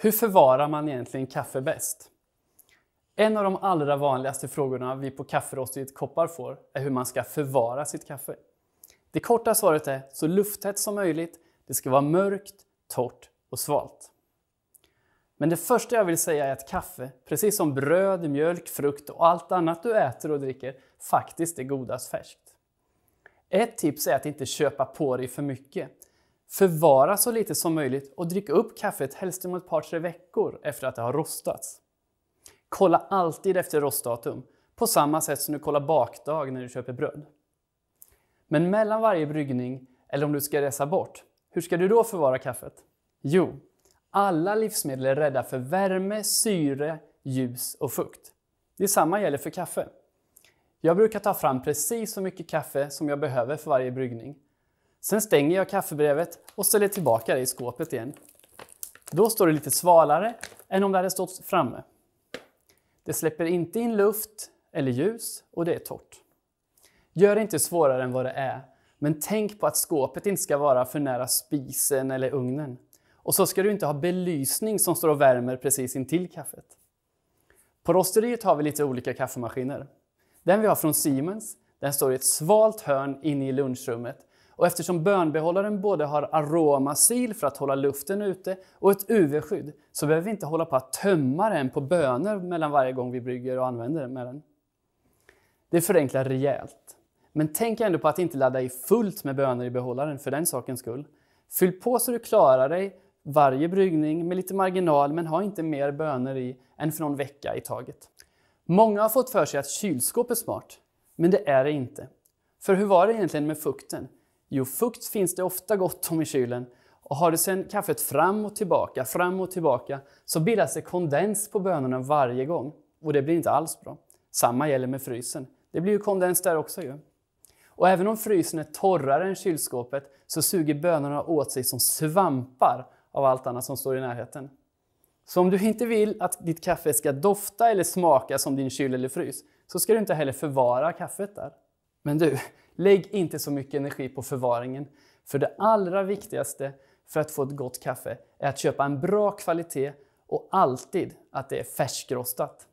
Hur förvarar man egentligen kaffe bäst? En av de allra vanligaste frågorna vi på kafferostigt koppar får är hur man ska förvara sitt kaffe. Det korta svaret är så lufttätt som möjligt, det ska vara mörkt, torrt och svalt. Men det första jag vill säga är att kaffe, precis som bröd, mjölk, frukt och allt annat du äter och dricker, faktiskt är godast färskt. Ett tips är att inte köpa på dig för mycket. Förvara så lite som möjligt och drick upp kaffet helst om ett par tre veckor efter att det har rostats. Kolla alltid efter rostdatum, på samma sätt som du kollar bakdag när du köper bröd. Men mellan varje bryggning, eller om du ska resa bort, hur ska du då förvara kaffet? Jo, alla livsmedel är rädda för värme, syre, ljus och fukt. Detsamma gäller för kaffe. Jag brukar ta fram precis så mycket kaffe som jag behöver för varje bryggning Sen stänger jag kaffebrevet och ställer tillbaka det i skåpet igen. Då står det lite svalare än om det hade stått framme. Det släpper inte in luft eller ljus och det är torrt. Gör det inte svårare än vad det är, men tänk på att skåpet inte ska vara för nära spisen eller ugnen. Och så ska du inte ha belysning som står och värmer precis intill kaffet. På rosteriet har vi lite olika kaffemaskiner. Den vi har från Siemens, den står i ett svalt hörn inne i lunchrummet och eftersom bönbehållaren både har aromasil för att hålla luften ute och ett UV-skydd så behöver vi inte hålla på att tömma den på bönor mellan varje gång vi brygger och använder med den. Det förenklar rejält. Men tänk ändå på att inte ladda i fullt med bönor i behållaren för den sakens skull. Fyll på så du klarar dig varje bryggning med lite marginal men ha inte mer bönor i än för någon vecka i taget. Många har fått för sig att kylskåp är smart, men det är det inte. För hur var det egentligen med fukten? Jo, fukt finns det ofta gott om i kylen och har du sedan kaffet fram och tillbaka, fram och tillbaka, så bildas det kondens på bönorna varje gång. Och det blir inte alls bra. Samma gäller med frysen. Det blir ju kondens där också ju. Och även om frysen är torrare än kylskåpet så suger bönorna åt sig som svampar av allt annat som står i närheten. Så om du inte vill att ditt kaffe ska dofta eller smaka som din kyl eller frys, så ska du inte heller förvara kaffet där. Men du, lägg inte så mycket energi på förvaringen. För det allra viktigaste för att få ett gott kaffe är att köpa en bra kvalitet och alltid att det är färskrostat.